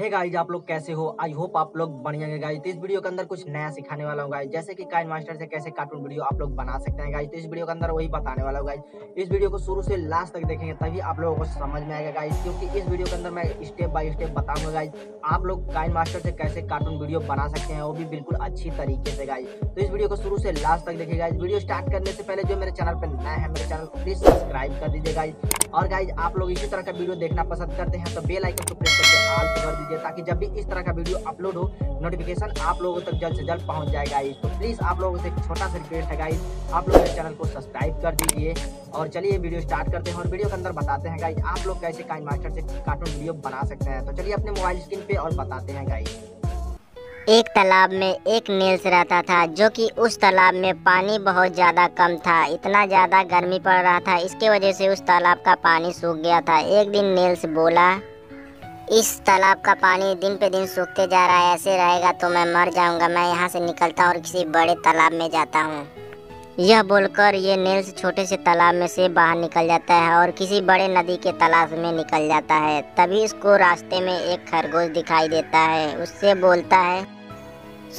hey guys आप लोग कैसे हो आई होप आप लोग बढ़िया है गाइज तो इस वीडियो के अंदर कुछ नया सिखाने वाला हूँ गाइज जैसे कि काइन मास्टर से कैसे कार्टून वीडियो आप लोग बना सकते हैं गाइज तो इस वीडियो के अंदर वही बताने वाला हूँ गाइज इस वीडियो को शुरू से लास्ट तक देखेंगे तभी आप लोगों को समझ में आएगा गाइज क्योंकि इस वीडियो के अंदर मैं स्टेप बाय स्टेप बताऊंगा गाइज आप लोग काइन मास्टर से कैसे कार्टून वीडियो बना सकते हैं वो भी बिल्कुल अच्छी तरीके से गाइज तो इस वीडियो को शुरू से लास्ट तक देखिए गाइज वीडियो स्टार्ट करने से पहले जो मेरे चैनल पर नया है मेरे चैनल को प्लीज सब्सक्राइब कर दीजिए गाइज और गाइज आप लोग इसी तरह का वीडियो देखना पसंद करते हैं तो बेलाइकन को प्रेस करके ऑल कर दीजिए दीजिए ताकि जब भी इस तरह का वीडियो अपलोड हो नोटिफिकेशन आप लोगों तक जल्द से जल्द पहुंच जाएगा इस तो प्लीज़ आप लोगों से छोटा सा रिक्वेस्ट है गाइस आप लोग चैनल को सब्सक्राइब कर दीजिए और चलिए वीडियो स्टार्ट करते हैं और वीडियो के अंदर बताते हैं गाइस आप लोग कैसे काइन मास्टर से कार्टून वीडियो बना सकते हैं तो चलिए अपने मोबाइल स्क्रीन पे और बताते हैं गाइस एक तालाब में एक मेल्स रहता था जो कि उस तालाब में पानी बहुत ज़्यादा कम था इतना ज़्यादा गर्मी पड़ रहा था इसके वजह से उस तालाब का पानी सूख गया था एक दिन नेल्स बोला इस तालाब का पानी दिन पे दिन सूखते जा रहा है ऐसे रहेगा तो मैं मर जाऊंगा मैं यहाँ से निकलता हूँ और किसी बड़े तालाब में जाता हूँ यह बोलकर ये नेल्स छोटे से तालाब में से बाहर निकल जाता है और किसी बड़े नदी के तालाब में निकल जाता है तभी इसको रास्ते में एक खरगोश दिखाई देता है उससे बोलता है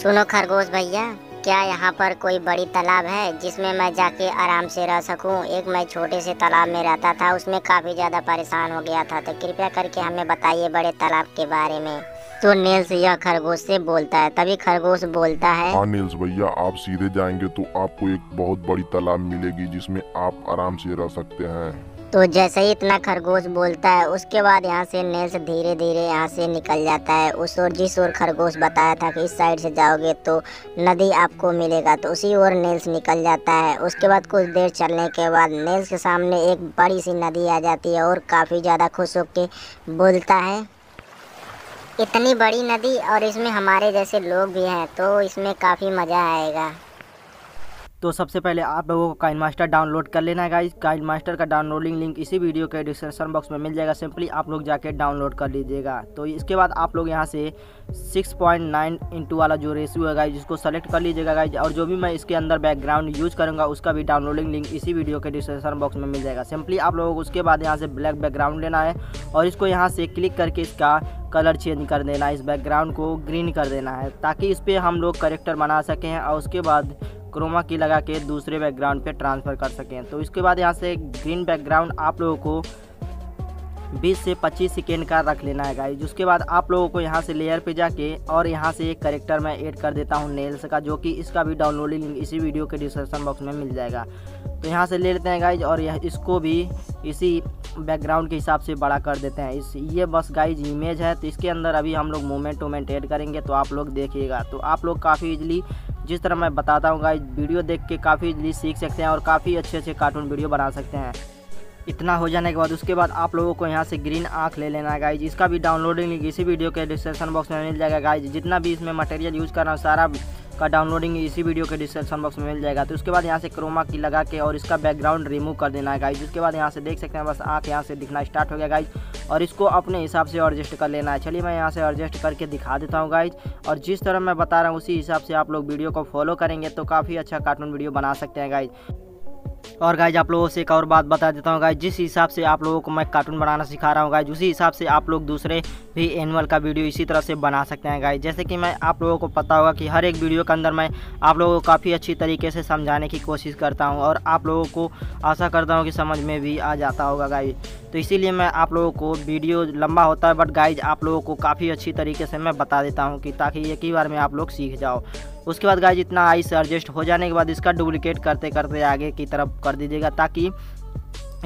सुनो खरगोश भैया क्या यहाँ पर कोई बड़ी तालाब है जिसमें मैं जाके आराम से रह सकूँ एक मैं छोटे से तालाब में रहता था उसमें काफ़ी ज़्यादा परेशान हो गया था तो कृपया करके हमें बताइए बड़े तालाब के बारे में तो नील्स यह खरगोश से बोलता है तभी खरगोश बोलता है हाँ नील्स भैया आप सीधे जाएंगे तो आपको एक बहुत बड़ी तालाब मिलेगी जिसमें आप आराम से रह सकते हैं तो जैसे ही इतना खरगोश बोलता है उसके बाद यहाँ से नेल्स धीरे धीरे यहाँ से निकल जाता है उस और जिस ओर खरगोश बताया था कि इस साइड से जाओगे तो नदी आपको मिलेगा तो उसी ओर नेल्स निकल जाता है उसके बाद कुछ देर चलने के बाद नेल्स के सामने एक बड़ी सी नदी आ जाती है और काफ़ी ज़्यादा खुश होकर बोलता है इतनी बड़ी नदी और इसमें हमारे जैसे लोग भी हैं तो इसमें काफ़ी मज़ा आएगा तो सबसे पहले आप लोगों को काइन मास्टर डाउनलोड कर लेना है गाइज काइन मास्टर का डाउनलोडिंग लिंक इसी वीडियो के डिस्क्रिप्शन बॉक्स में मिल जाएगा सिंपली आप लोग जाके डाउनलोड कर लीजिएगा तो इसके बाद आप लोग यहाँ से 6.9 पॉइंट इंटू वाला जो रेशियो है गाइज जिसको सेलेक्ट कर लीजिएगा गाइज और जो भी मैं इसके अंदर बैकग्राउंड यूज करूँगा उसका भी डाउनलोडिंग लिंक इसी वीडियो के डिस्क्रिप्शन बॉक्स में मिल जाएगा सिंपली आप लोगों को उसके बाद यहाँ से ब्लैक बैकग्राउंड लेना है और इसको यहाँ से क्लिक करके इसका कलर चेंज कर देना है इस बैकग्राउंड को ग्रीन कर देना है ताकि इस पर हम लोग करेक्टर बना सकें और उसके बाद क्रोमा की लगा के दूसरे बैकग्राउंड पे ट्रांसफ़र कर सकें तो इसके बाद यहाँ से ग्रीन बैकग्राउंड आप लोगों को 20 से 25 सेकेंड का रख लेना है गाइज उसके बाद आप लोगों को यहाँ से लेयर पे जाके और यहाँ से एक करेक्टर मैं ऐड कर देता हूँ नेल्स का जो कि इसका भी डाउनलोडिंग इसी वीडियो के डिस्क्रिप्शन बॉक्स में मिल जाएगा तो यहाँ से ले लेते हैं गाइज और यह इसको भी इसी बैकग्राउंड के हिसाब से बड़ा कर देते हैं इस ये बस गाइज इमेज है तो इसके अंदर अभी हम लोग मोमेंट वोमेंट ऐड करेंगे तो आप लोग देखिएगा तो आप लोग काफ़ी इजली जिस तरह मैं बताता हूँ गाइज वीडियो देख के काफ़ी इजली सीख सकते हैं और काफ़ी अच्छे अच्छे कार्टून वीडियो बना सकते हैं इतना हो जाने के बाद उसके बाद आप लोगों को यहाँ से ग्रीन आँख ले लेना है गाइज इसका भी डाउनलोडिंग लिंक इसी वीडियो के डिस्क्रिप्शन बॉक्स में मिल जाएगा गाइज जितना भी इसमें मटेरियल यूज़ करना हूँ सारा का डाउनलोडिंग इसी वीडियो के डिस्क्रिप्शन बॉक्स में मिल जाएगा तो उसके बाद यहाँ से क्रोमा की लगा के और इसका बैकग्राउंड रिमूव कर देना है गाइज उसके बाद यहाँ से देख सकते हैं बस आँख यहाँ से दिखना स्टार्ट हो गया गाइज और इसको अपने हिसाब से एडजस्ट कर लेना है चलिए मैं यहाँ से एडजस्ट करके दिखा देता हूँ गाइज और जिस तरह मैं बता रहा हूँ उसी हिसाब से आप लोग वीडियो को फॉलो करेंगे तो काफ़ी अच्छा कार्टून वीडियो बना सकते हैं गाइज और गाइज आप लोगों से एक और बात बता देता हूँ गाइज जिस हिसाब से आप लोगों को मैं कार्टून बनाना सिखा रहा हूँ गाइज उसी हिसाब से आप लोग दूसरे भी एनुअल का वीडियो इसी तरह से बना सकते हैं गाइज जैसे कि मैं आप लोगों को पता होगा कि हर एक वीडियो के अंदर मैं आप लोगों को काफ़ी अच्छी तरीके से समझाने की कोशिश करता हूँ और आप लोगों को आशा करता हूँ कि समझ में भी आ जाता होगा गाइज तो इसीलिए मैं आप लोगों को वीडियो लंबा होता है बट गाइज आप लोगों को काफ़ी अच्छी तरीके से मैं बता देता हूँ कि ताकि एक ही बार में आप लोग सीख जाओ उसके बाद गाइज इतना आइस एडजस्ट हो जाने के बाद इसका डुप्लीकेट करते करते आगे की तरफ कर दीजिएगा ताकि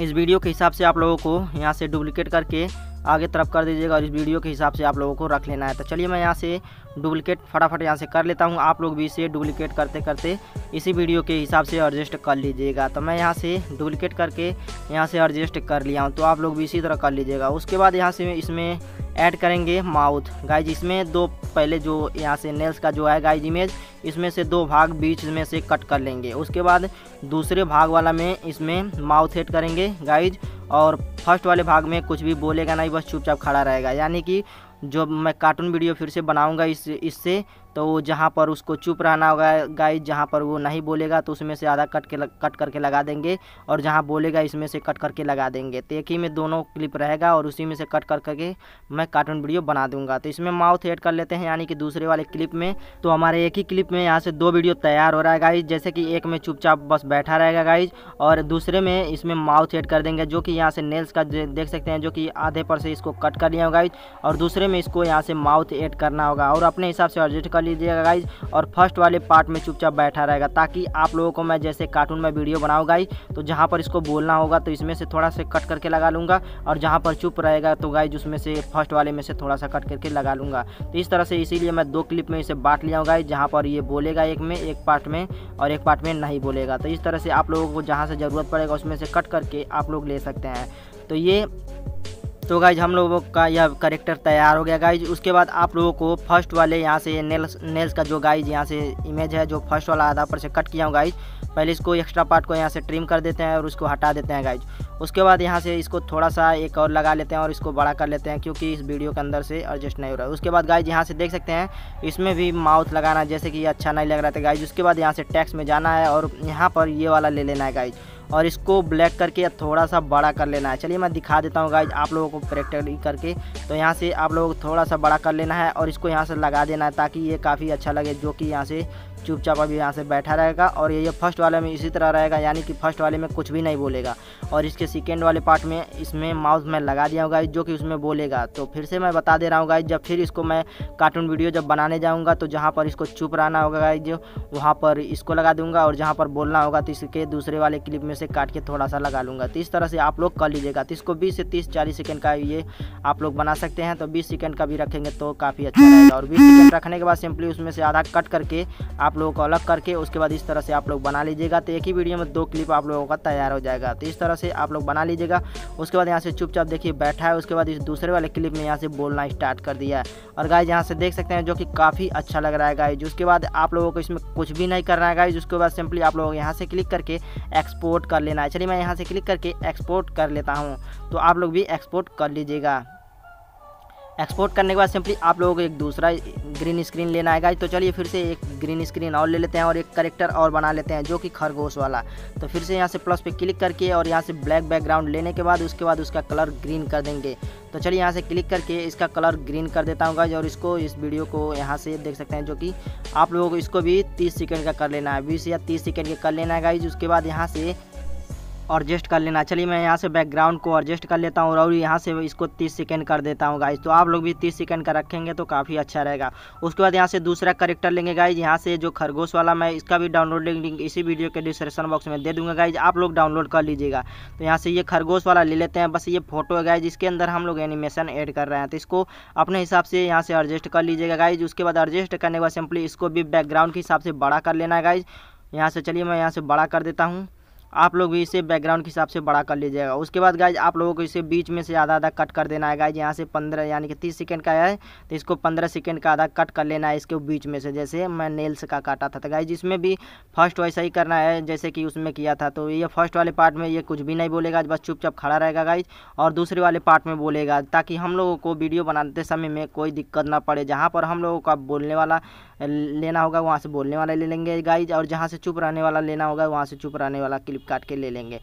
इस वीडियो के हिसाब से आप लोगों को यहाँ से डुप्लीकेट करके आगे तरफ कर दीजिएगा और इस वीडियो के हिसाब से आप लोगों को रख लेना है तो चलिए मैं यहाँ से डुप्लिकेट फटाफट यहाँ से कर लेता हूँ आप लोग भी इसे डुप्लिकेट करते करते इसी वीडियो के हिसाब से एडजस्ट कर लीजिएगा तो मैं यहाँ से डुप्लिकेट करके यहाँ से एडजस्ट कर लिया हूँ तो आप लोग भी इसी तरह कर लीजिएगा उसके बाद यहाँ से इसमें ऐड करेंगे माउथ गाइज इसमें दो पहले जो यहाँ से नेल्स का जो है गाइज इमेज इसमें से दो भाग बीच में से कट कर लेंगे उसके बाद दूसरे भाग वाला में इसमें माउथ ऐड करेंगे गाइज और फर्स्ट वाले भाग में कुछ भी बोलेगा नहीं बस चुपचाप खड़ा रहेगा यानी कि जो मैं कार्टून वीडियो फिर से बनाऊंगा इस इससे तो जहाँ पर उसको चुप रहना होगा गाइस जहाँ पर वो नहीं बोलेगा तो उसमें से आधा कट के कट करके लगा देंगे और जहाँ बोलेगा इसमें से कट करके लगा देंगे तो एक ही में दोनों क्लिप रहेगा और उसी में से कट कर करके मैं कार्टून वीडियो बना दूंगा तो इसमें माउथ ऐड कर लेते हैं यानी कि दूसरे वाले क्लिप में तो हमारे एक ही क्लिप में यहाँ से दो वीडियो तैयार हो रहा है गाइज जैसे कि एक में चुपचाप बस बैठा रहेगा गाइज और दूसरे में इसमें माउथ ऐड कर देंगे जो कि यहाँ से नेल्स का देख सकते हैं जो कि आधे पर से इसको कट कर लिया होगा गाइज और दूसरे में इसको यहाँ से माउथ ऐड करना होगा और अपने हिसाब से एडजस्ट कर कर लीजिएगा गाइज और फर्स्ट वाले पार्ट में चुपचाप बैठा रहेगा ताकि आप लोगों को मैं जैसे कार्टून में वीडियो बनाऊँ गाइज तो जहाँ पर इसको बोलना होगा तो इसमें से थोड़ा सा कट करके लगा लूँगा और जहाँ पर चुप रहेगा तो गाइज उसमें से फर्स्ट वाले में से थोड़ा सा कट करके लगा लूँगा तो इस तरह से इसीलिए मैं दो क्लिप में इसे बांट लिया हूँ गाइज जहाँ पर ये बोलेगा एक में एक पार्ट में और एक पार्ट में नहीं बोलेगा तो इस तरह से आप लोगों को जहाँ से ज़रूरत पड़ेगा उसमें से कट करके आप लोग ले सकते हैं तो ये तो गाइज हम लोगों का यह करेक्टर तैयार हो गया गाइज उसके बाद आप लोगों को फर्स्ट वाले यहाँ से नेल्स नेल्स का जो गाइज यहाँ से इमेज है जो फर्स्ट वाला आधा पर से कट किया हूँ गाइज पहले इसको एक्स्ट्रा पार्ट को यहाँ से ट्रिम कर देते हैं और उसको हटा देते हैं गाइज उसके बाद यहाँ से इसको थोड़ा सा एक और लगा लेते हैं और इसको बड़ा कर लेते हैं क्योंकि इस वीडियो के अंदर से एडजस्ट नहीं हो रहा है उसके बाद गाइज यहाँ से देख सकते हैं इसमें भी माउथ लगाना जैसे कि अच्छा नहीं लग रहा था गाइज उसके बाद यहाँ से टैक्स में जाना है और यहाँ पर ये वाला ले लेना है गाइज और इसको ब्लैक करके थोड़ा सा बड़ा कर लेना है चलिए मैं दिखा देता हूँ गाइज आप लोगों को प्रैक्टिकली करके तो यहाँ से आप लोगों को थोड़ा सा बड़ा कर लेना है और इसको यहाँ से लगा देना है ताकि ये काफ़ी अच्छा लगे जो कि यहाँ से चुपचाप अभी यहाँ से बैठा रहेगा और ये फर्स्ट वाले में इसी तरह रहेगा यानी कि फर्स्ट वाले में कुछ भी नहीं बोलेगा और इसके सेकेंड वाले पार्ट में इसमें माउथ मैं लगा दिया गाइज जो कि उसमें बोलेगा तो फिर से मैं बता दे रहा हूँ गाइज जब फिर इसको मैं कार्टून वीडियो जब बनाने जाऊँगा तो जहाँ पर इसको चुप रहना होगा गाइज वहाँ पर इसको लगा दूँगा और जहाँ पर बोलना होगा तो इसके दूसरे वाले क्लिप में से काट के थोड़ा सा लगा लूँगा तो इस तरह से आप लोग कर लीजिएगा तो इसको बीस से तीस चालीस सेकेंड का ये आप लोग बना सकते हैं तो बीस सेकेंड का भी रखेंगे तो काफ़ी अच्छा रहेगा और बीस सेकेंड रखने के बाद सिंपली उसमें से आधा कट करके आप आप लोगों को अलग करके उसके बाद इस तरह से आप लोग बना लीजिएगा तो एक ही वीडियो में दो क्लिप आप लोगों का तैयार हो जाएगा तो इस तरह से आप लोग बना लीजिएगा उसके बाद यहाँ से चुपचाप देखिए बैठा है उसके बाद इस दूसरे वाले क्लिप में यहाँ से बोलना स्टार्ट कर दिया है और गाइज यहाँ से देख सकते हैं जो कि काफ़ी अच्छा लग रहा है गाइज उसके बाद आप लोगों को इसमें कुछ भी नहीं करना है गाइज उसके बाद सिंपली आप लोगों को यहाँ से क्लिक करके एक्सपोर्ट कर लेना है चलिए मैं यहाँ से क्लिक करके एक्सपोर्ट कर लेता हूँ तो आप लोग भी एक्सपोर्ट कर लीजिएगा एक्सपोर्ट करने के बाद सिंपली आप लोगों को एक दूसरा ग्रीन स्क्रीन लेना आएगा तो चलिए फिर से एक ग्रीन स्क्रीन और ले लेते हैं और एक करेक्टर और बना लेते हैं जो कि खरगोश वाला तो फिर से यहाँ से प्लस पे क्लिक करके और यहाँ से ब्लैक बैकग्राउंड लेने के बाद उसके बाद उसका कलर ग्रीन कर देंगे तो चलिए यहाँ से क्लिक करके इसका कलर ग्रीन कर देता हूँ गाइज और इसको इस वीडियो को यहाँ से देख सकते हैं जो कि आप लोगों को इसको भी तीस सेकेंड का कर लेना है बीस या तीस सेकेंड का कर लेना है गाइज उसके बाद यहाँ से एडजस्ट कर लेना चलिए मैं यहाँ से बैकग्राउंड को एडजस्ट कर लेता हूँ और यहाँ से इसको 30 सेकेंड कर देता हूँ गाइज तो आप लोग भी 30 सेकंड का रखेंगे तो काफ़ी अच्छा रहेगा उसके बाद यहाँ से दूसरा करेक्टर लेंगे गाइज यहाँ से जो खरगोश वाला मैं इसका भी डाउनलोडिंग लिंक इसी वीडियो के डिस्क्रिप्शन बॉक्स में दे दूँगा गाइज आप लोग डाउनलोड कर लीजिएगा तो यहाँ से ये खरगोश वाला ले लेते हैं बस ये फोटो है गाइज इसके अंदर हम लोग एनिमेशन एड कर रहे हैं तो इसको अपने हिसाब से यहाँ से एडजस्ट कर लीजिएगा गाइज उसके बाद एडजस्ट करने के बाद सिंपली इसको भी बैकग्राउंड के हिसाब से बड़ा कर लेना है गाइज यहाँ से चलिए मैं यहाँ से बड़ा कर देता हूँ आप लोग भी इसे बैकग्राउंड के हिसाब से बड़ा कर लीजिएगा उसके बाद गाइज आप लोगों को इसे बीच में से आधा आधा कट कर देना है गाइज यहाँ से पंद्रह यानी कि तीस सेकेंड का है तो इसको पंद्रह सेकेंड का आधा कट कर लेना है इसके बीच में से जैसे मैं नेल्स का काटा था तो गाइज इसमें भी फर्स्ट वैसा ही करना है जैसे कि उसमें किया था तो ये फर्स्ट वाले पार्ट में ये कुछ भी नहीं बोलेगा बस चुपचाप खड़ा रहेगा गाइज और दूसरे वाले पार्ट में बोलेगा ताकि हम लोगों को वीडियो बनाते समय में कोई दिक्कत ना पड़े जहाँ पर हम लोगों का बोलने वाला लेना होगा वहाँ से बोलने वाला ले लेंगे गाइज और जहाँ से चुप रहने वाला लेना होगा वहाँ से चुप रहने वाला क्लिप काट के ले लेंगे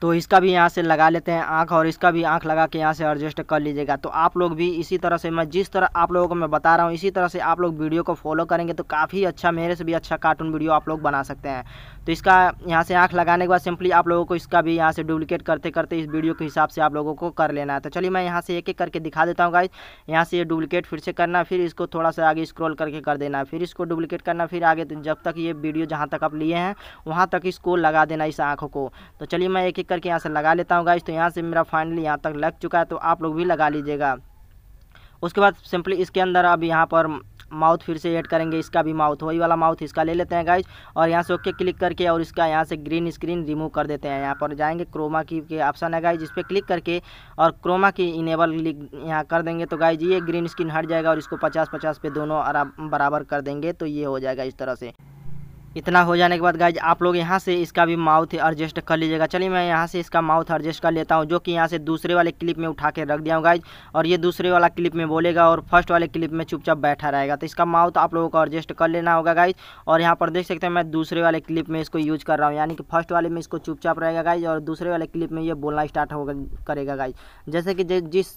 तो इसका भी यहाँ से लगा लेते हैं आँख और इसका भी आँख लगा के यहाँ से एडजस्ट कर लीजिएगा तो आप लोग भी इसी तरह से मैं जिस तरह आप लोगों को मैं बता रहा हूँ इसी तरह से आप लोग वीडियो को फॉलो करेंगे तो काफ़ी अच्छा मेरे से भी अच्छा कार्टून वीडियो आप लोग बना सकते हैं तो इसका यहाँ से आँख लगाने के बाद सिंपली आप लोगों को इसका भी यहाँ से डुप्लीकेट करते करते इस वीडियो के हिसाब से आप लोगों को कर लेना है तो चलिए मैं यहाँ से एक एक करके दिखा देता हूँ गाइज यहाँ से ये डुप्लीकेट फिर से करना फिर इसको थोड़ा सा आगे स्क्रॉल करके कर देना फिर इसको डुप्लीकेट करना फिर आगे जब तक ये वीडियो जहाँ तक आप लिए हैं वहाँ तक इसको लगा देना इस आँखों को तो चलिए मैं एक एक क्लिक करके यहाँ से लगा लेता हूँ गाइज तो यहाँ से मेरा फाइनली यहाँ तक लग चुका है तो आप लोग भी लगा लीजिएगा उसके बाद सिंपली इसके अंदर अब यहाँ पर माउथ फिर से ऐड करेंगे इसका भी माउथ वही वाला माउथ इसका ले लेते हैं गाइज और यहाँ से ओके क्लिक करके और इसका यहाँ से ग्रीन स्क्रीन रिमूव कर देते हैं यहाँ पर जाएंगे क्रोमा की के ऑप्शन है गाइज इस पर क्लिक करके और क्रोमा की इनेबल यहाँ कर देंगे तो गाइज ये ग्रीन स्क्रीन हट जाएगा और इसको पचास पचास पे दोनों बराबर कर देंगे तो ये हो जाएगा इस तरह से इतना हो जाने के बाद गाइज आप लोग यहाँ से इसका भी माउथ एडजस्ट कर लीजिएगा चलिए मैं यहाँ से इसका माउथ एडजस्ट कर लेता हूँ जो कि यहाँ से दूसरे वाले क्लिप में उठा के रख दिया हूँ गाइज और ये दूसरे वाला क्लिप में बोलेगा और फर्स्ट वाले क्लिप में चुपचाप बैठा रहेगा तो इसका माउथ आप लोगों को एडजस्ट कर लेना होगा गाइज और यहाँ पर देख सकते हैं मैं दूसरे वाले क्लिप में इसको यूज कर रहा हूँ यानी कि फर्स्ट वाले में इसको चुपचाप रहेगा गाइज और दूसरे वाले क्लिप में ये बोलना स्टार्ट होगा करेगा गाइज जैसे कि जिस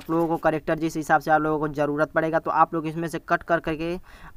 आप लोगों को करेक्टर जिस हिसाब से आप लोगों को ज़रूरत पड़ेगा तो आप लोग इसमें से कट कर करके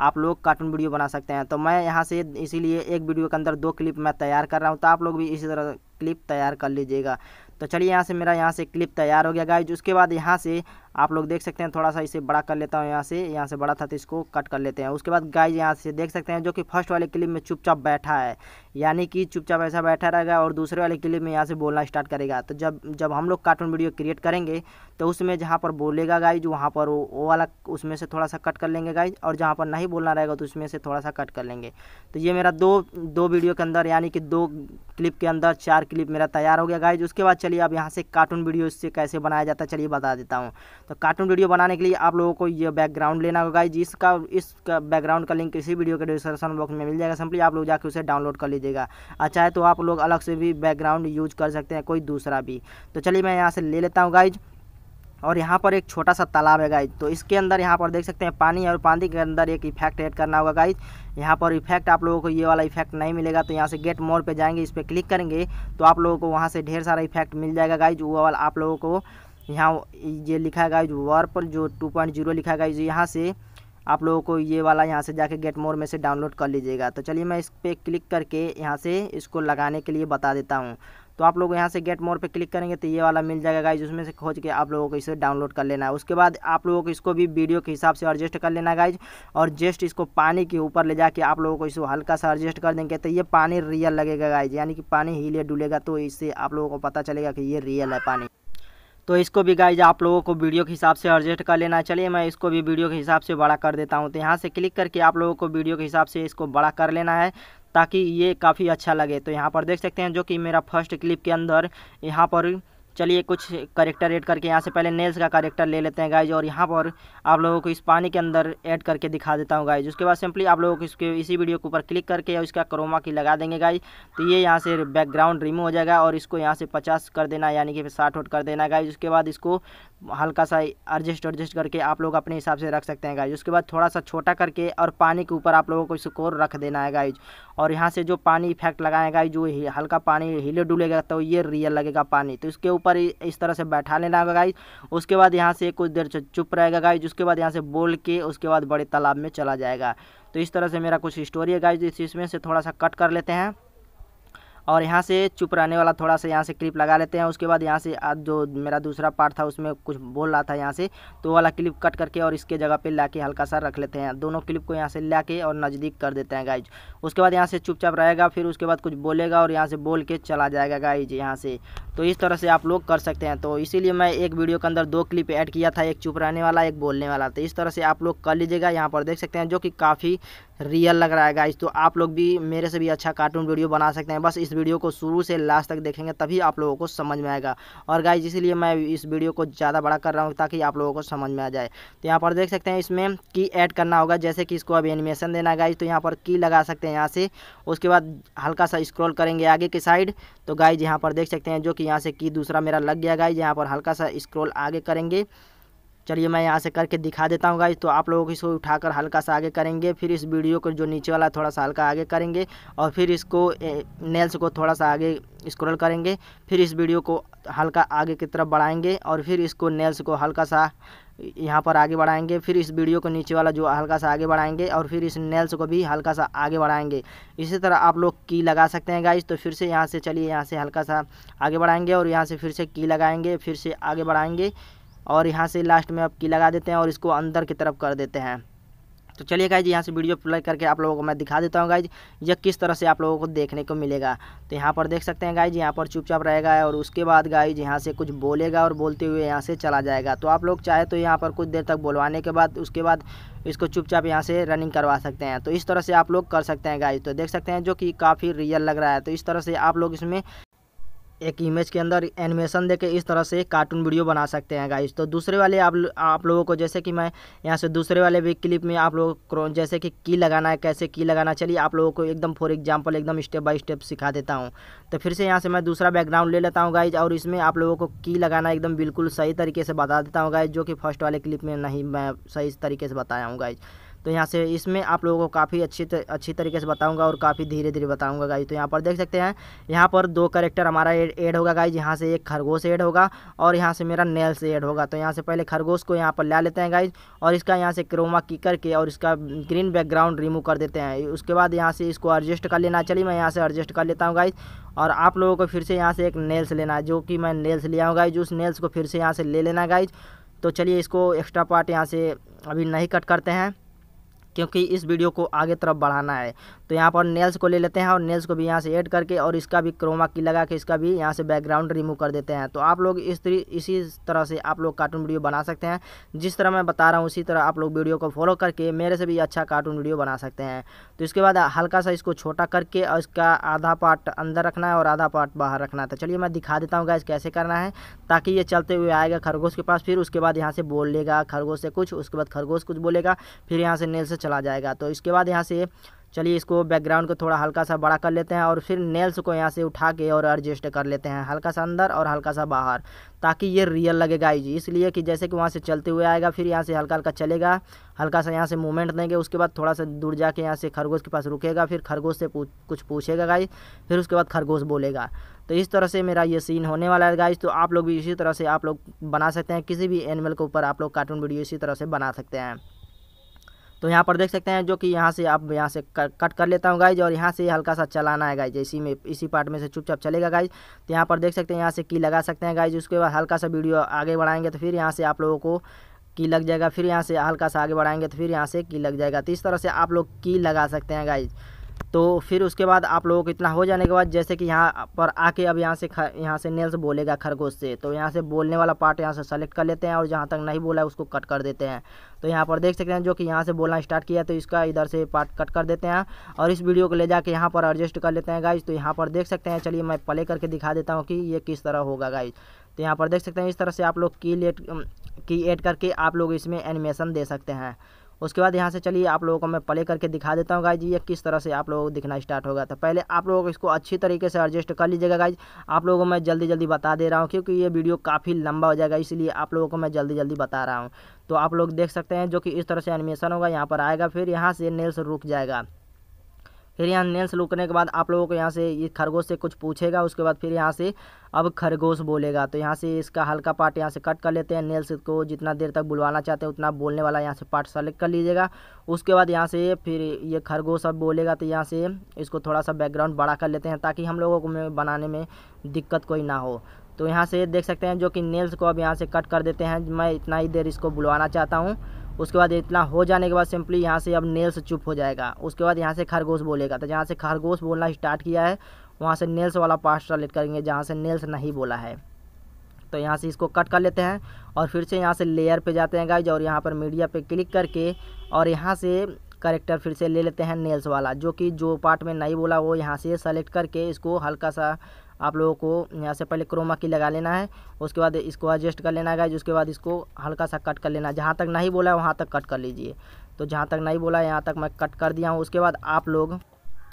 आप लोग कार्टून वीडियो बना सकते हैं तो मैं यहाँ से इसीलिए एक वीडियो के अंदर दो क्लिप मैं तैयार कर रहा हूँ तो आप लोग भी इसी तरह क्लिप तैयार कर लीजिएगा तो चलिए यहाँ से मेरा यहाँ से क्लिप तैयार हो गया गाइज उसके बाद यहाँ से आप लोग देख सकते हैं थोड़ा सा इसे बड़ा कर लेता हूँ यहाँ से यहाँ से बड़ा था तो इसको कट कर लेते हैं उसके बाद गाइज यहाँ से देख सकते हैं जो कि फर्स्ट वाले क्लिप में चुपचाप बैठा है यानी कि चुपचाप ऐसा बैठा रहेगा और दूसरे वाले क्लिप में यहाँ से बोलना स्टार्ट करेगा तो जब जब हम लोग कार्टून वीडियो क्रिएट करेंगे तो उसमें जहाँ पर बोलेगा गाइज वहाँ पर वो वाला उसमें से थोड़ा सा कट कर लेंगे गाइज और जहाँ पर नहीं बोलना रहेगा तो उसमें से थोड़ा सा कट कर लेंगे तो ये मेरा दो दो वीडियो के अंदर यानी कि दो क्लिप के अंदर चार क्लिप मेरा तैयार हो गया गाइज उसके बाद चलिए अब यहाँ से कार्टून वीडियो इससे कैसे बनाया जाता है चलिए बता देता हूँ तो कार्टून वीडियो बनाने के लिए आप लोगों को ये बैकग्राउंड लेना होगा जिसका इसका बैकग्राउंड का लिंक इसी वीडियो के डिस्क्रिप्शन बॉक्स में मिल जाएगा सिंपली आप लोग जाकर उसे डाउनलोड कर लीजिएगा अच्छा है तो आप लोग अलग से भी बैकग्राउंड यूज कर सकते हैं कोई दूसरा भी तो चलिए मैं यहाँ से ले लेता हूँ गाइज और यहाँ पर एक छोटा सा तालाब है गाइज तो इसके अंदर यहाँ पर देख सकते हैं पानी और पानी के अंदर एक इफेक्ट ऐड करना होगा गाइज यहाँ पर इफेक्ट आप लोगों को ये वाला इफेक्ट नहीं मिलेगा तो यहाँ से गेट मोर पे जाएंगे इस पर क्लिक करेंगे तो आप लोगों को वहाँ से ढेर सारा इफेक्ट मिल जाएगा गाइज वो वाला आप लोगों को यहाँ ये लिखा है गाइज वर्प जो टू पॉइंट जीरो लिखा है जो यहाँ से आप लोगों को ये वाला यहाँ से जाके गेट मोर में से डाउनलोड कर लीजिएगा तो चलिए मैं इस पर क्लिक करके यहाँ से इसको लगाने के लिए बता देता हूँ तो आप लोग यहाँ से गेट मोर पे क्लिक करेंगे तो ये वाला मिल जाएगा गाइज उसमें से खोज के आप लोगों को इसे डाउनलोड कर लेना है उसके बाद आप लोगों को इसको भी वीडियो के हिसाब से एडजस्ट कर लेना गाइज और जस्ट इसको पानी के ऊपर ले जाके आप लोगों को इसको हल्का सा एडजस्ट कर देंगे तो ये पानी रियल लगेगा गाइज यानी कि पानी हिले डुलेगा तो इससे आप लोगों को पता चलेगा कि ये रियल है पानी तो इसको भी गाइज आप लोगों को वीडियो के हिसाब से एडजस्ट कर लेना चलिए मैं इसको भी वीडियो के हिसाब से बड़ा कर देता हूँ तो यहाँ से क्लिक करके आप लोगों को वीडियो के हिसाब से इसको बड़ा कर लेना है ताकि ये काफ़ी अच्छा लगे तो यहाँ पर देख सकते हैं जो कि मेरा फर्स्ट क्लिप के अंदर यहाँ पर चलिए कुछ करेक्टर ऐड करके यहाँ से पहले नेल्स का करेक्टर ले लेते हैं गाइज और यहाँ पर आप लोगों को इस पानी के अंदर ऐड करके दिखा देता हूँ गाइज उसके बाद सिंपली आप लोगों को इसके इसी वीडियो के ऊपर क्लिक करके इसका क्रोमा की लगा देंगे गाइज तो ये यहाँ से बैकग्राउंड रिमूव हो जाएगा और इसको यहाँ से पचास कर देना यानी कि साठ वोट कर देना गाइज उसके बाद इसको हल्का सा एडजस्ट एडजस्ट करके आप लोग अपने हिसाब से रख सकते हैं गाइज उसके बाद थोड़ा सा छोटा करके और पानी के ऊपर आप लोगों को इसको रख देना है गाइज और यहाँ से जो पानी इफेक्ट लगाएगा जो हल्का पानी हिले डुलेगा तो ये रियल लगेगा पानी तो इसके ऊपर इस तरह से बैठा लेना होगा गाइज उसके बाद यहाँ से कुछ देर चुप रहेगा गाइज उसके बाद यहाँ से बोल के उसके बाद बड़े तालाब में चला जाएगा तो इस तरह से मेरा कुछ स्टोरी है गाइज इसमें से थोड़ा सा कट कर लेते हैं और यहाँ से चुप रहने वाला थोड़ा सा यहाँ से क्लिप लगा लेते हैं उसके बाद यहाँ से जो मेरा दूसरा पार्ट था उसमें कुछ बोल रहा था यहाँ से तो वाला क्लिप कट करके और इसके जगह पर ला हल्का सा रख लेते हैं दोनों क्लिप को यहाँ से ला के और नज़दीक कर देते हैं गाइज उसके बाद यहाँ से चुपचाप रहेगा फिर उसके बाद कुछ बोलेगा और यहाँ से बोल के चला जाएगा गाइज यहाँ से तो इस तरह से आप लोग कर सकते हैं तो इसीलिए मैं एक वीडियो के अंदर दो क्लिप ऐड किया था एक चुप रहने वाला एक बोलने वाला तो इस तरह से आप लोग कर लीजिएगा यहाँ पर देख सकते हैं जो कि काफ़ी रियल लग रहा है गाइज तो आप लोग भी मेरे से भी अच्छा कार्टून वीडियो बना सकते हैं बस इस वीडियो को शुरू से लास्ट तक देखेंगे तभी आप लोगों को समझ में आएगा और गाइज इसीलिए मैं इस वीडियो को ज़्यादा बड़ा कर रहा हूँ ताकि आप लोगों को समझ में आ जाए तो यहाँ पर देख सकते हैं इसमें की ऐड करना होगा जैसे कि इसको अभी एनिमेशन देना है गाइज तो यहाँ पर की लगा सकते हैं यहाँ से उसके बाद हल्का सा स्क्रॉल करेंगे आगे की साइड तो गाइज यहाँ पर देख सकते हैं जो कि यहाँ से की दूसरा मेरा लग गया गाइज यहाँ पर हल्का सा स्क्रॉल आगे करेंगे चलिए मैं यहाँ से करके दिखा देता हूँ गाइज तो आप लोग इसको उठाकर हल्का सा आगे करेंगे फिर इस वीडियो को जो नीचे वाला थोड़ा सा हल्का आगे करेंगे और फिर इसको नेल्स को थोड़ा सा आगे स्क्रॉल करेंगे फिर इस वीडियो को हल्का आगे की तरफ बढ़ाएंगे और फिर इसको नेल्स को हल्का सा यहाँ पर आगे बढ़ाएंगे फिर इस वीडियो को नीचे वाला जो हल्का सा आगे बढ़ाएंगे और फिर इस नेल्स को भी हल्का सा आगे बढ़ाएंगे इसी तरह आप लोग की लगा सकते हैं गाइस तो फिर से यहाँ से चलिए यहाँ से हल्का सा आगे बढ़ाएंगे और यहाँ से फिर से की लगाएंगे फिर से आगे बढ़ाएंगे और यहाँ से लास्ट में आप की लगा देते हैं और इसको अंदर की तरफ कर देते हैं तो चलिए गाइज यहाँ से वीडियो प्ले करके आप लोगों को मैं दिखा देता हूँ गाइज यह किस तरह से आप लोगों को देखने को मिलेगा तो यहाँ पर देख सकते हैं गाइज यहाँ पर चुपचाप रहेगा और उसके बाद गाइज यहाँ से कुछ बोलेगा और बोलते हुए यहाँ से चला जाएगा तो आप लोग चाहे तो यहाँ पर कुछ देर तक बोलवाने के बाद उसके बाद इसको चुपचाप यहाँ से रनिंग करवा सकते हैं तो इस तरह से आप लोग कर सकते हैं गाइज तो देख सकते हैं जो कि काफ़ी रियल लग रहा है तो इस तरह से आप लोग इसमें एक इमेज के अंदर एनिमेशन देके इस तरह से कार्टून वीडियो बना सकते हैं गाइस तो दूसरे वाले आप आप लोगों को जैसे कि मैं यहाँ से दूसरे वाले भी क्लिप में आप लोगों को जैसे कि की लगाना है कैसे की लगाना चलिए आप लोगों को एकदम फॉर एग्जाम्पल एकदम स्टेप बाई स्टेप सिखा देता हूँ तो फिर से यहाँ से मैं दूसरा बैकग्राउंड ले लेता हूँ गाइज और इसमें आप लोगों को की लगाना एकदम बिल्कुल सही तरीके से बता देता हूँ गाइज जो कि फर्स्ट वाले क्लिप में नहीं मैं सही तरीके से बताया हूँ गाइज तो यहाँ से इसमें आप लोगों को काफ़ी अच्छी तर, अच्छी तरीके से बताऊँगा और काफ़ी धीरे धीरे बताऊँगा गाइज तो यहाँ पर देख सकते हैं यहाँ पर दो करेक्टर हमारा एड होगा गाइज यहाँ से एक खरगोश ऐड होगा और यहाँ से मेरा नेल्स एड होगा तो यहाँ से पहले खरगोश को यहाँ पर ला लेते हैं गाइज और इसका यहाँ से क्रोमा की करके और इसका ग्रीन बैकग्राउंड रिमूव कर देते हैं उसके बाद यहाँ से इसको एडजस्ट कर लेना चलिए मैं यहाँ से एडजस्ट कर लेता हूँ गाइज और आप लोगों को फिर से यहाँ से एक नेल्स लेना है जो कि मैं नेल्स लिया हूँ गाइज उस नेल्स को फिर से यहाँ से ले लेना गाइज तो चलिए इसको एक्स्ट्रा पार्ट यहाँ से अभी नहीं कट करते हैं क्योंकि इस वीडियो को आगे तरफ बढ़ाना है तो यहाँ पर नेल्स को ले लेते हैं और नेल्स को भी यहाँ से ऐड करके और इसका भी क्रोमा की लगा के इसका भी यहाँ से बैकग्राउंड रिमूव कर देते हैं तो आप लोग इस इसी तरह से आप लोग कार्टून वीडियो बना सकते हैं जिस तरह मैं बता रहा हूँ उसी तरह आप लोग वीडियो को फॉलो करके मेरे से भी अच्छा कार्टून वीडियो बना सकते हैं तो इसके बाद हल्का सा इसको छोटा करके और इसका आधा पार्ट अंदर रखना है और आधा पार्ट बाहर रखना है तो चलिए मैं दिखा देता हूँ गैस कैसे करना है ताकि ये चलते हुए आएगा खरगोश के पास फिर उसके बाद यहाँ से बोल लेगा खरगोश से कुछ उसके बाद खरगोश कुछ बोलेगा फिर यहाँ से नेल्स से चला जाएगा तो इसके बाद यहाँ से चलिए इसको बैकग्राउंड को थोड़ा हल्का सा बड़ा कर लेते हैं और फिर नेल्स को यहाँ से उठा के और एडजस्ट कर लेते हैं हल्का सा अंदर और हल्का सा बाहर ताकि ये रियल लगेगा जी इसलिए कि जैसे कि वहाँ से चलते हुए आएगा फिर यहाँ से हल्का हल्का चलेगा हल्का सा यहाँ से मूवमेंट देंगे उसके बाद थोड़ा सा दूर जाके यहाँ से खरगोश के पास रुकेगा फिर खरगोश से पूछ, कुछ पूछेगा गाई फिर उसके बाद खरगोश बोलेगा तो इस तरह से मेरा ये सीन होने वाला है गाइज तो आप लोग भी इसी तरह से आप लोग बना सकते हैं किसी भी एनिमल के ऊपर आप लोग कार्टून वीडियो इसी तरह से बना सकते हैं तो यहाँ पर देख सकते हैं जो कि यहाँ से आप यहाँ से कट कर लेता हूँ गाइज और यहाँ से हल्का सा चलाना है गाइज इसी में इसी पार्ट में से चुपचाप चलेगा गाइज तो यहाँ पर देख सकते हैं यहाँ से की लगा सकते हैं गाइज उसके बाद हल्का सा वीडियो आगे बढ़ाएंगे तो फिर यहाँ से आप लोगों को की लग जाएगा फिर यहाँ से हल्का सा आगे बढ़ाएंगे तो फिर यहाँ से की लग जाएगा तो इस तरह से आप लोग की लगा सकते हैं गाइज तो फिर उसके बाद आप लोगों को इतना हो जाने के बाद जैसे कि यहाँ पर आके अब यहाँ से खर यहाँ से नेल्स बोलेगा खरगोश से तो यहाँ से बोलने वाला पार्ट यहाँ से सेलेक्ट कर लेते हैं और जहाँ तक नहीं बोला है उसको कट कर देते हैं तो यहाँ पर देख सकते हैं जो कि यहाँ से बोलना स्टार्ट किया तो इसका इधर से पार्ट कट कर देते हैं और इस वीडियो को ले जाके यहाँ पर एडजस्ट कर लेते हैं गाइज तो यहाँ पर देख सकते हैं चलिए मैं प्ले करके दिखा देता हूँ कि ये किस तरह होगा गाइज तो यहाँ पर देख सकते हैं इस तरह से आप लोग की लेट की एड करके आप लोग इसमें एनिमेशन दे सकते हैं उसके बाद यहाँ से चलिए आप लोगों को मैं प्ले करके दिखा देता हूँ गाइज ये किस तरह से आप लोगों को दिखना स्टार्ट होगा तो पहले आप लोगों को इसको अच्छी तरीके से एडजस्ट कर लीजिएगा गाइज आप लोगों को मैं जल्दी जल्दी बता दे रहा हूँ क्योंकि ये वीडियो काफ़ी लंबा हो जाएगा इसलिए आप लोगों को मैं जल्दी जल्दी बता रहा हूँ तो आप लोग देख सकते हैं जो कि इस तरह से एनिमेशन होगा यहाँ पर आएगा फिर यहाँ से नेल्स रुक जाएगा फिर यहाँ नेल्स लुकने के बाद आप लोगों को यहाँ से ये खरगोश से कुछ पूछेगा उसके बाद फिर यहाँ से अब खरगोश बोलेगा तो यहाँ से इसका हल्का पार्ट यहाँ से कट कर लेते हैं नेल्स को जितना देर तक बुलवाना चाहते हैं उतना बोलने वाला यहाँ से पार्ट सेलेक्ट कर लीजिएगा उसके बाद यहाँ से फिर ये खरगोश अब बोलेगा तो यहाँ से इसको थोड़ा सा बैकग्राउंड बड़ा कर लेते हैं ताकि हम लोगों को बनाने में दिक्कत कोई ना हो तो यहाँ से देख सकते हैं जो कि नेल्स को अब यहाँ से कट कर देते हैं मैं इतना ही देर इसको बुलवाना चाहता हूँ उसके बाद इतना हो जाने के बाद सिंपली यहाँ से अब नेल्स चुप हो जाएगा उसके बाद यहाँ से खरगोश बोलेगा तो जहाँ से खरगोश बोलना स्टार्ट किया है वहाँ से नेल्स वाला पार्ट ट्रालेट करेंगे जहाँ से नेल्स नहीं बोला है तो यहाँ से इसको कट कर लेते हैं और फिर से यहाँ से लेयर पे जाते हैं गाइज और यहाँ पर मीडिया पे क्लिक करके और यहाँ से करेक्टर फिर से ले लेते हैं नेल्स वाला जो कि जो पार्ट में नहीं बोला वो यहाँ से सेलेक्ट करके इसको हल्का सा आप लोगों को यहाँ से पहले क्रोमा की लगा लेना है उसके बाद इसको एडजस्ट कर लेना है उसके बाद इसको हल्का सा कट कर लेना है जहाँ तक नहीं बोला है वहाँ तक कट कर लीजिए तो जहाँ तक नहीं बोला है यहाँ तक मैं कट कर दिया हूँ उसके बाद आप लोग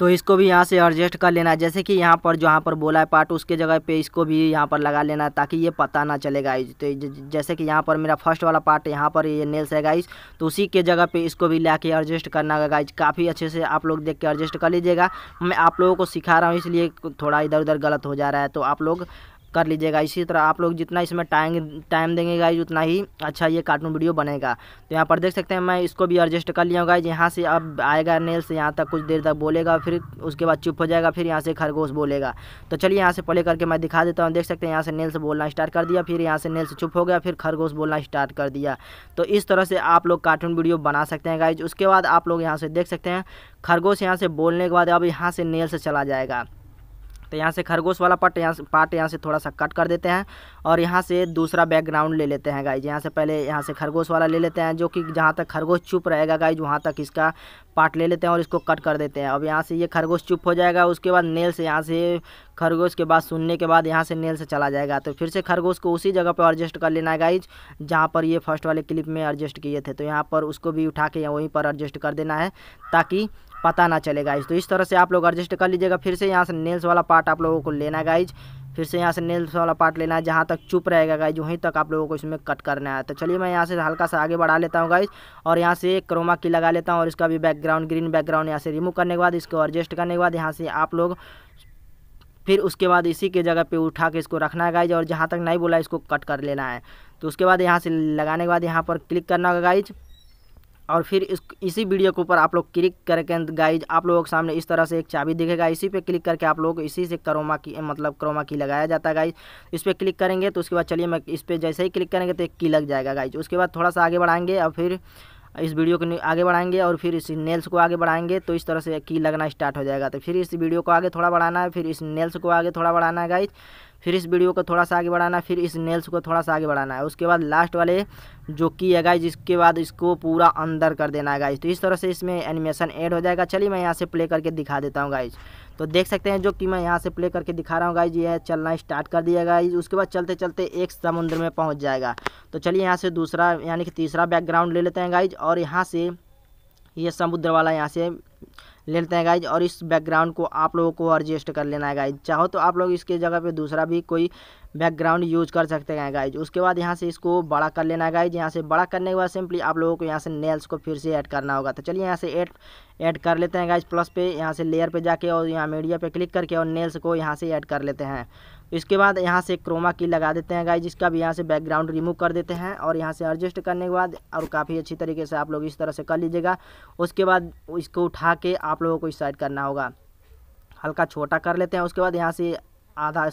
तो इसको भी यहाँ से एडजस्ट कर लेना जैसे कि यहाँ पर जहाँ पर बोला है पार्ट उसके जगह पे इसको भी यहाँ पर लगा लेना ताकि ये पता ना चले गाइज तो जैसे कि यहाँ पर मेरा फर्स्ट वाला पार्ट यहाँ पर ये नेल्स है गाइज तो उसी के जगह पे इसको भी ला के एडजस्ट करना है गाइज काफ़ी अच्छे से आप लोग देख के एडजस्ट कर लीजिएगा मैं आप लोगों को सिखा रहा हूँ इसलिए थोड़ा इधर उधर गलत हो जा रहा है तो आप लोग कर लीजिएगा इसी तरह आप लोग जितना इसमें टाइम टाइम देंगे गाइज उतना ही अच्छा ये कार्टून वीडियो बनेगा तो यहाँ पर देख सकते हैं मैं इसको भी एडजस्ट कर लिया गाइज यहाँ से अब आएगा नेल्स से यहाँ तक कुछ देर तक बोलेगा फिर उसके बाद चुप हो जाएगा फिर यहाँ से खरगोश बोलेगा तो चलिए यहाँ से प्ले करके मैं दिखा देता हूँ देख सकते हैं यहाँ से नेल्स से बोलना स्टार्ट कर दिया फिर यहाँ से नेल्स से चुप हो गया फिर खरगोश बोलना स्टार्ट कर दिया तो इस तरह से आप लोग कार्टून वीडियो बना सकते हैं गाइज उसके बाद आप लोग यहाँ से देख सकते हैं खरगोश यहाँ से बोलने के बाद अब यहाँ से नेल्स से चला जाएगा तो यहाँ से खरगोश वाला पार्ट यहाँ से पार्ट यहाँ से थोड़ा सा कट कर देते हैं और यहाँ से दूसरा बैकग्राउंड ले लेते हैं गाइज यहाँ से पहले यहाँ से खरगोश वाला ले लेते हैं जो कि जहाँ तक खरगोश चुप रहेगा गाइज वहाँ तक इसका पार्ट ले लेते हैं और इसको कट कर देते हैं अब यहाँ से ये खरगोश चुप हो जाएगा उसके बाद नेल से यहाँ से खरगोश के बाद सुनने के बाद यहाँ से नेल से चला जाएगा तो फिर से खरगोश को उसी जगह पर एडजस्ट कर लेना है गाइज जहाँ पर ये फर्स्ट वाले क्लिप में एडजस्ट किए थे तो यहाँ पर उसको भी उठा के वहीं पर एडजस्ट कर देना है ताकि पता ना चले गाइज तो इस तरह से आप लोग एडजस्ट कर लीजिएगा फिर से यहाँ से नेल्स वाला पार्ट आप लोगों को लेना गाइज फिर से यहाँ से नेल्स वाला पार्ट लेना है जहाँ तक चुप रहेगा गाइज वहीं तक आप लोगों को इसमें कट करना है तो चलिए मैं यहाँ से हल्का सा आगे बढ़ा लेता हूँ गाइज और यहाँ से एक क्रोमा की लगा लेता हूँ और इसका भी बैकग्राउंड ग्रीन बैकग्राउंड यहाँ से रिमूव करने के बाद इसको एडजस्ट करने के बाद यहाँ से आप लोग फिर उसके बाद इसी के जगह पर उठा के इसको रखना है गाइज और जहाँ तक नहीं बोला इसको कट कर लेना है तो उसके बाद यहाँ से लगाने के बाद यहाँ पर क्लिक करना होगा गाइज और फिर इस इसी वीडियो के ऊपर आप लोग क्लिक करके गाइज आप लोगों के सामने इस तरह से एक चाबी दिखेगा इसी पे क्लिक करके आप लोग इसी से क्रोमा की मतलब क्रोमा की लगाया जाता है गाइज इस पर क्लिक करेंगे तो उसके बाद चलिए मैं इस पर जैसे ही क्लिक करेंगे तो एक की लग जाएगा गाइज उसके बाद थोड़ा सा आगे बढ़ाएंगे और फिर इस वीडियो को आगे बढ़ाएंगे और फिर इस नेल्स को आगे बढ़ाएंगे तो इस तरह से की लगना स्टार्ट हो जाएगा तो फिर इस वीडियो को आगे थोड़ा बढ़ाना है फिर इस नेल्स को आगे थोड़ा बढ़ाना है गाइज फिर इस वीडियो को थोड़ा सा आगे बढ़ाना है फिर इस नेल्स को थोड़ा सा आगे बढ़ाना है उसके बाद लास्ट वाले जो की है गाइज इसके बाद इसको पूरा अंदर कर देना है गाइज तो इस तरह से इसमें एनिमेशन ऐड हो जाएगा चलिए मैं यहाँ से प्ले करके दिखा देता हूँ गाइज तो देख सकते हैं जो कि मैं यहाँ से प्ले करके दिखा रहा हूँ गाइज ये चलना स्टार्ट कर दिया गाइज उसके बाद चलते चलते एक समुद्र में पहुँच जाएगा तो चलिए यहाँ से दूसरा यानी कि तीसरा बैकग्राउंड ले लेते हैं गाइज और यहाँ से ये समुद्र वाला यहाँ से ले लेते हैं गाइज और इस बैकग्राउंड को आप लोगों को एडजस्ट कर लेना है गाइज चाहो तो आप लोग इसके जगह पे दूसरा भी कोई बैकग्राउंड यूज कर सकते हैं गाइज उसके बाद यहाँ से इसको बड़ा कर लेना है गाइज यहाँ से बड़ा करने के बाद सिंपली आप लोगों को यहाँ से नेल्स को फिर से ऐड करना होगा तो चलिए यहाँ से ऐड ऐड कर लेते हैं गाइज प्लस पे यहाँ से लेयर पर जाके और यहाँ मीडिया पर क्लिक करके और नेल्स को यहाँ से ऐड कर लेते हैं इसके बाद यहाँ से क्रोमा की लगा देते हैं गाइज इसका भी यहाँ से बैकग्राउंड रिमूव कर देते हैं और यहाँ से एडजस्ट करने के बाद और काफ़ी अच्छी तरीके से आप लोग इस तरह से कर लीजिएगा उसके बाद इसको उठा के आप लोगों को इस साइड करना होगा हल्का छोटा कर लेते हैं उसके बाद यहाँ से आधा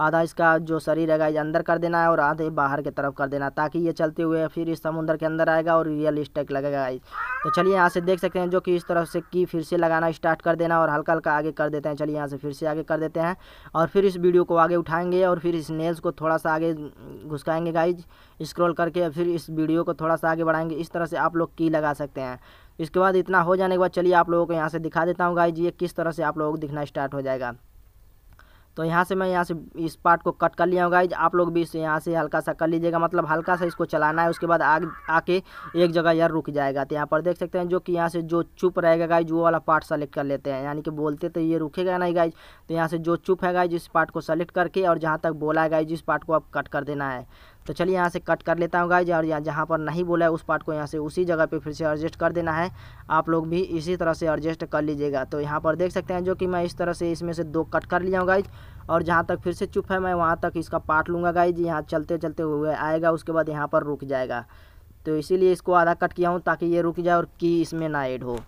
आधा इसका जो शरीर है ये अंदर कर देना है और आधे बाहर की तरफ कर देना ताकि ये चलते हुए फिर इस समुद्र के अंदर आएगा और रियल स्टेक लगेगा गाइज तो चलिए यहाँ से देख सकते हैं जो कि इस तरफ से की फिर से लगाना स्टार्ट कर देना और हल्का हल्का आगे कर देते हैं चलिए यहाँ से फिर से आगे कर देते हैं और फिर इस वीडियो को आगे उठाएंगे और फिर इस नेल्स को थोड़ा सा आगे घुसकाएंगे गाइज स्क्रॉल करके फिर इस वीडियो को थोड़ा सा आगे बढ़ाएंगे इस तरह से आप लोग की लगा सकते हैं इसके बाद इतना हो जाने के बाद चलिए आप लोगों को यहाँ से दिखा देता हूँ गाइज ये किस तरह से आप लोगों को दिखना स्टार्ट हो जाएगा तो यहाँ से मैं यहाँ से इस पार्ट को कट कर लिया हूँ गाइज आप लोग भी इसे यहाँ से हल्का सा कर लीजिएगा मतलब हल्का सा इसको चलाना है उसके बाद आग आके एक जगह यार रुक जाएगा तो यहाँ पर देख सकते हैं जो कि यहाँ से जो चुप रहेगा गाइज वो वाला पार्ट सेलेक्ट कर लेते हैं यानी कि बोलते तो ये रुकेगा नहीं गाइज तो यहाँ से जो चुप है गाइज इस पार्ट को सेलेक्ट करके और जहाँ तक बोला है गाइज इस पार्ट को आप कट कर देना है तो चलिए यहाँ से कट कर लेता हूँ गाइज और जहाँ पर नहीं बोला है उस पार्ट को यहाँ से उसी जगह पे फिर से एडजस्ट कर देना है आप लोग भी इसी तरह से एडजस्ट कर लीजिएगा तो यहाँ पर देख सकते हैं जो कि मैं इस तरह से इसमें से दो कट कर लिया हूँ गाइज और जहाँ तक फिर से चुप है मैं वहाँ तक इसका पार्ट लूँगा गाइज यहाँ चलते चलते हुए आएगा उसके बाद यहाँ पर रुक जाएगा तो इसीलिए इसको आधा कट किया हूँ ताकि ये रुक जाए और की इसमें ना एड हो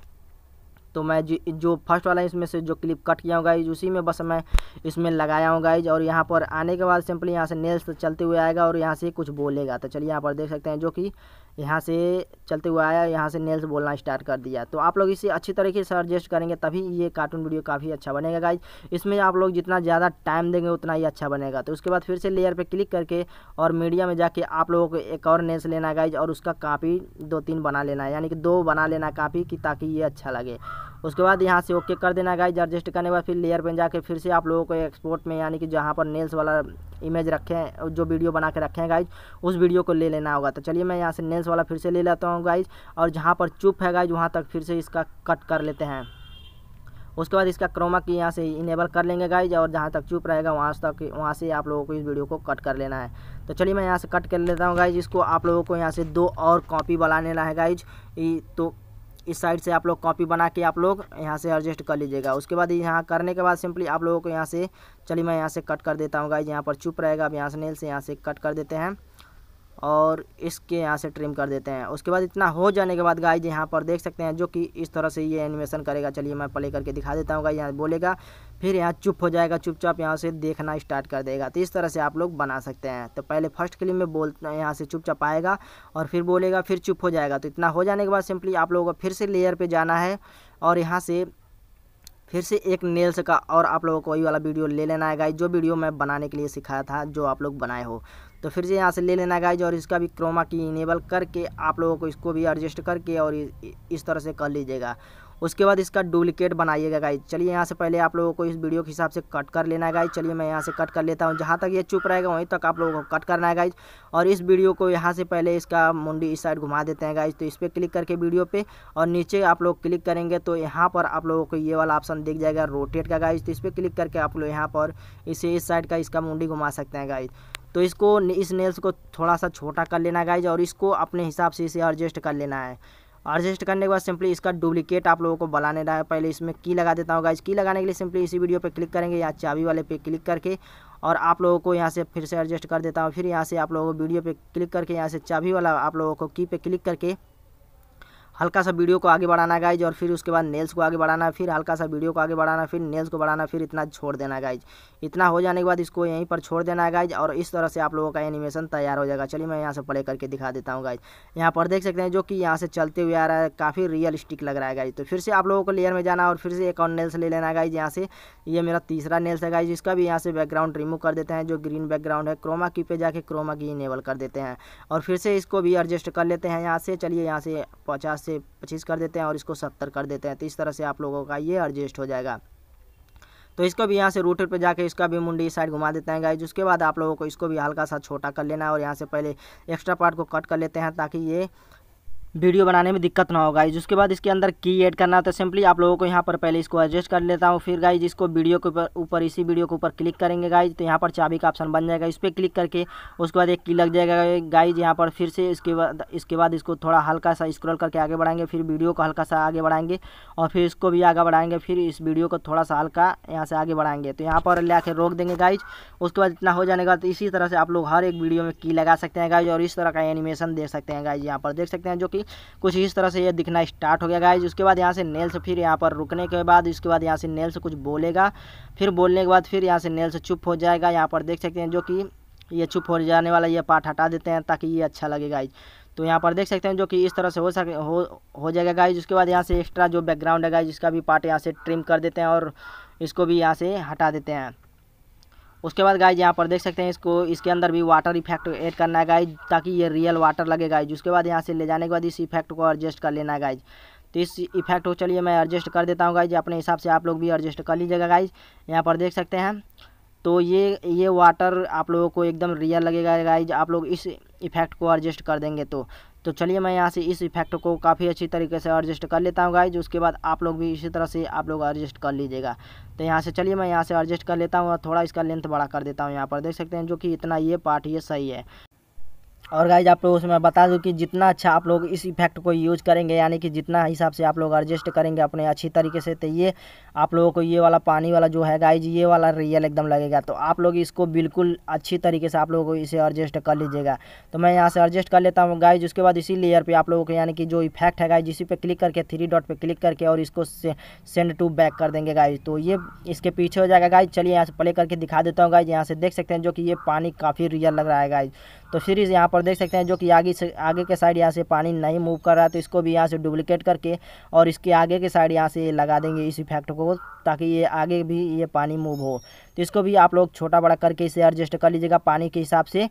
तो मैं जो फर्स्ट वाला इसमें से जो क्लिप कट किया हूँ गाइज उसी में बस मैं इसमें लगाया हूँ गाइज और यहाँ पर आने के बाद सिंपली यहाँ से नेल्स तो चलते हुए आएगा और यहाँ से कुछ बोलेगा तो चलिए यहाँ पर देख सकते हैं जो कि यहाँ से चलते हुए आया यहाँ से नेल्स बोलना स्टार्ट कर दिया तो आप लोग इसे अच्छी तरीके से एडजस्ट करेंगे तभी ये कार्टून वीडियो काफ़ी अच्छा बनेगा गाइज इसमें आप लोग जितना ज़्यादा टाइम देंगे उतना ही अच्छा बनेगा तो उसके बाद फिर से लेयर पर क्लिक करके और मीडिया में जाके आप लोगों को एक और नेल्स लेना है गाइज और उसका कापी दो तीन बना लेना है यानी कि दो बना लेना कापी की ताकि ये अच्छा लगे उसके बाद यहाँ से ओके कर देना गाइज एडजस्ट करने के बाद फिर लेयर पर जाके फिर से आप लोगों को एक्सपोर्ट में यानी कि जहाँ पर नेल्स वाला इमेज रखे हैं जो वीडियो बना के रखे हैं गाइज उस वीडियो को ले लेना होगा तो चलिए मैं यहाँ से नेल्स वाला फिर से ले लेता हूँ गाइज और जहाँ पर चुप है गाइज वहाँ तक फिर से इसका कट कर लेते हैं उसके बाद इसका क्रोमा की यहाँ से इनेबल कर लेंगे गाइज और जहाँ तक चुप रहेगा वहाँ तक वहाँ से आप लोगों को इस वीडियो को कट कर लेना है तो चलिए मैं यहाँ से कट कर लेता हूँ गाइज इसको आप लोगों को यहाँ से दो और कॉपी बनाने है गाइज तो इस साइड से आप लोग कॉपी बना के आप लोग यहाँ से एडजस्ट कर लीजिएगा उसके बाद यहाँ करने के बाद सिंपली आप लोगों को यहाँ से चलिए मैं यहाँ से कट कर देता हूँ गाइज यहाँ पर चुप रहेगा अब यहाँ से नेल से यहाँ से कट कर देते हैं और इसके यहाँ से ट्रिम कर देते हैं उसके बाद इतना हो जाने के बाद गाइज यहाँ पर देख सकते हैं जो कि इस तरह से ये एनिमेशन करेगा चलिए मैं प्ले करके दिखा देता हूँ गाइज यहाँ बोलेगा फिर यहाँ चुप हो जाएगा चुपचाप यहाँ से देखना स्टार्ट कर देगा तो इस तरह से आप लोग बना सकते हैं तो पहले फर्स्ट क्लिप में बोल यहाँ से चुपचाप आएगा और फिर बोलेगा फिर चुप हो जाएगा तो इतना हो जाने के बाद सिंपली आप लोगों को फिर से लेयर पर जाना है और यहाँ से फिर से एक नेल्स का और आप लोगों को वही वाला वीडियो ले लेना है गाइज जो वीडियो मैं बनाने के लिए सिखाया था जो आप लोग बनाए हो तो फिर से यहाँ से ले लेना गाइज और इसका भी क्रोमा की इनेबल करके आप लोगों को इसको भी एडजस्ट करके और इस तरह से कर लीजिएगा उसके बाद इसका डुप्लीकेट बनाइएगा गाइज चलिए यहाँ से पहले आप लोगों को इस वीडियो के हिसाब से कट कर लेना है गाइज चलिए मैं यहाँ से कट कर लेता हूँ जहाँ तक ये चुप रहेगा वहीं तक आप लोगों को कट करना है गाइज और इस वीडियो को यहाँ से पहले इसका मुंडी इस साइड घुमा देते हैं गाइज तो इस पर क्लिक करके वीडियो पर और नीचे आप लोग क्लिक करेंगे तो यहाँ पर आप लोगों को ये वाला ऑप्शन दिख जाएगा रोटेट का गाइज तो इस पर क्लिक करके आप लोग यहाँ पर इसे इस साइड का इसका मुंडी घुमा सकते हैं गाइज तो इसको इस नेल्स को थोड़ा सा छोटा कर लेना गाइज और इसको अपने हिसाब से इसे एडजस्ट कर लेना है एडजस्ट करने के बाद सिंपली इसका डुप्लीकेट आप लोगों को बनाने रहा है पहले इसमें की लगा देता हूँ गाइज की लगाने के लिए सिंपली इसी वीडियो पर क्लिक करेंगे या चाबी वाले पे क्लिक करके और आप लोगों को यहाँ से फिर से एडजस्ट कर देता हूँ फिर यहाँ से आप लोगों को वीडियो पे क्लिक करके यहाँ से चाबी वाला आप लोगों को की पे क्लिक करके हल्का सा वीडियो को आगे बढ़ाना गाइज और फिर उसके बाद नेल्स को आगे बढ़ाना फिर हल्का सा वीडियो को आगे बढ़ाना फिर नेल्स को बढ़ाना फिर इतना छोड़ देना गाइज इतना हो जाने के बाद इसको यहीं पर छोड़ देना है गाइज और इस तरह से आप लोगों का एनिमेशन तैयार हो जाएगा चलिए मैं यहाँ से प्ले करके दिखा देता हूँ गाइज यहाँ पर देख सकते हैं जो कि यहाँ से चलते हुए आ रहा है काफ़ी रियलिस्टिक लग रहा है गाइज तो फिर से आप लोगों को लेयर में जाना और फिर से एक और नेल्स ले लेना गाइज यहाँ से ये मेरा तीसरा नेल्स है गाइज इसका भी यहाँ से बैकग्राउंड रिमूव कर देते हैं जो ग्रीन बैकग्राउंड है क्रोमा की पे जाके क्रोमा की इनेबल कर देते हैं और फिर से इसको भी एडजस्ट कर लेते हैं यहाँ से चलिए यहाँ से पचास से पच्चीस कर देते हैं और इसको सत्तर कर देते हैं तो इस तरह से आप लोगों का ये एडजस्ट हो जाएगा तो इसको भी यहाँ से रूट पे जाके इसका भी मुंडी इस साइड घुमा देते हैं गाइज उसके बाद आप लोगों को इसको भी हल्का सा छोटा कर लेना है और यहाँ से पहले एक्स्ट्रा पार्ट को कट कर लेते हैं ताकि ये वीडियो बनाने में दिक्कत ना हो गाइज उसके बाद इसके अंदर की ऐड करना होता है सिंपली तो आप लोगों को यहाँ पर पहले इसको एडजस्ट कर लेता हूँ फिर गाइज इसको वीडियो के ऊपर ऊपर इसी वीडियो के ऊपर क्लिक करेंगे गाइज तो यहाँ पर चाबी का ऑप्शन बन जाएगा इस पर क्लिक करके उसके बाद एक की लग जाएगा गाइज यहाँ पर फिर से इसके बाद इसके बाद इसको थोड़ा हल्का सा स्क्रॉल करके आगे बढ़ाएंगे फिर वीडियो को हल्का सा आगे बढ़ाएंगे और फिर इसको भी आगे बढ़ाएंगे फिर इस वीडियो को थोड़ा सा हल्का यहाँ से आगे बढ़ाएंगे तो यहाँ पर ला रोक देंगे गाइज उसके बाद इतना हो जाने का इसी तरह से आप लोग हर एक वीडियो में की लगा सकते हैं गाइज और इस तरह का एनिमेशन देख सकते हैं गाइज यहाँ पर देख सकते हैं जो कि फिर कुछ इस तरह से ये दिखना स्टार्ट हो गया गाइज उसके बाद यहाँ से नेल्स फिर यहाँ पर रुकने के बाद उसके बाद यहाँ से नेल्स कुछ बोलेगा फिर बोलने के बाद फिर यहाँ से नेल से चुप हो जाएगा यहाँ पर देख सकते हैं जो कि ये चुप हो जाने वाला ये पार्ट हटा देते हैं ताकि ये अच्छा लगे गाइज तो यहाँ पर देख सकते हैं जो कि इस तरह से हो सके हो हो जाएगा गाइज उसके बाद यहाँ से एक्स्ट्रा जो बैकग्राउंड है गाइज इसका भी पार्ट यहाँ से ट्रिम कर देते हैं और इसको भी यहाँ से हटा देते हैं उसके बाद गाइज यहाँ पर देख सकते हैं इसको इसके अंदर भी वाटर इफेक्ट ऐड करना है गाइज ताकि ये रियल वाटर लगे गाइज उसके बाद यहाँ से ले जाने के बाद इस इफेक्ट को एडजस्ट कर लेना है गाइज तो इस इफेक्ट को चलिए मैं एडजस्ट कर देता हूँ गाइज अपने हिसाब से आप लोग भी एडजस्ट कर लीजिएगा गाइज यहाँ पर देख सकते हैं तो ये ये वाटर आप लोगों को एकदम रियल लगेगा गाइज आप लोग इस इफेक्ट को एडजस्ट कर देंगे तो तो चलिए मैं यहाँ से इस इफेक्ट को काफ़ी अच्छी तरीके से एडजस्ट कर लेता हूँ गाइज उसके बाद आप लोग भी इसी तरह से आप लोग एडजस्ट कर लीजिएगा तो यहाँ से चलिए मैं यहाँ से एडजस्ट कर लेता हूँ और थोड़ा इसका लेंथ बड़ा कर देता हूँ यहाँ पर देख सकते हैं जो कि इतना ये पार्ट ये सही है और गाइज आप लोगों से मैं बता दूं कि जितना अच्छा आप लोग इस इफेक्ट को यूज़ करेंगे यानी कि जितना हिसाब से आप लोग एडजस्ट करेंगे अपने अच्छी तरीके से तो ये आप लोगों को ये वाला पानी वाला जो है गाइज ये वाला रियल एकदम लगेगा तो आप लोग इसको बिल्कुल अच्छी तरीके से आप लोगों को इसे एडजस्ट कर लीजिएगा तो मैं यहाँ से एडजस्ट कर लेता हूँ गाइज उसके बाद इसी लेयर पर आप लोगों को यानी कि जो इफेक्ट है गाइज इसी पर क्लिक करके थ्री डॉट पर क्लिक करके और इसको सेंड टू बैक कर देंगे गाइज तो ये इसके पीछे हो जाएगा गाइज चलिए यहाँ से प्ले करके दिखा देता हूँ गाइज यहाँ से देख सकते हैं जो कि ये पानी काफ़ी रियल लग रहा है गाइज तो सीरीज़ यहाँ पर देख सकते हैं जो कि आगे से आगे के साइड यहाँ से पानी नहीं मूव कर रहा है तो इसको भी यहाँ से डुप्लिकेट करके और इसके आगे के साइड यहाँ से लगा देंगे इस इफेक्ट को ताकि ये आगे भी ये पानी मूव हो तो इसको भी आप लोग छोटा बड़ा करके इसे एडजस्ट कर लीजिएगा पानी के हिसाब से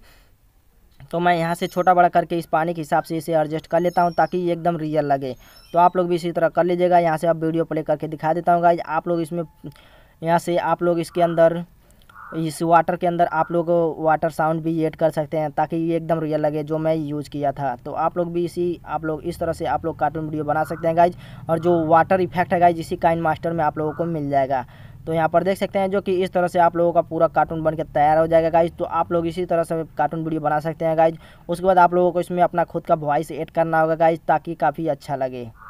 तो मैं यहाँ से छोटा बड़ा करके इस पानी के हिसाब से इसे एडजस्ट कर लेता हूँ ताकि ये एकदम रियल लगे तो आप लोग भी इसी तरह कर लीजिएगा यहाँ से आप वीडियो प्ले करके दिखा देता हूँ आप लोग इसमें यहाँ से आप लोग इसके अंदर इस वाटर के अंदर आप लोग वाटर साउंड भी ऐड कर सकते हैं ताकि ये एकदम रियल लगे जो मैं यूज़ किया था तो आप लोग भी इसी आप लोग इस तरह से आप लोग कार्टून वीडियो बना सकते हैं गाइज और जो वाटर इफेक्ट है गाइज इसी काइन मास्टर में आप लोगों को मिल जाएगा तो यहाँ पर देख सकते हैं जो कि इस तरह से आप लोगों का पूरा कार्टून बनकर तैयार हो जाएगा गाइज तो आप लोग इसी तरह से कार्टून वीडियो बना सकते हैं गाइज उसके बाद आप लोगों को इसमें अपना खुद का वॉइस ऐड करना होगा गाइज ताकि काफ़ी अच्छा लगे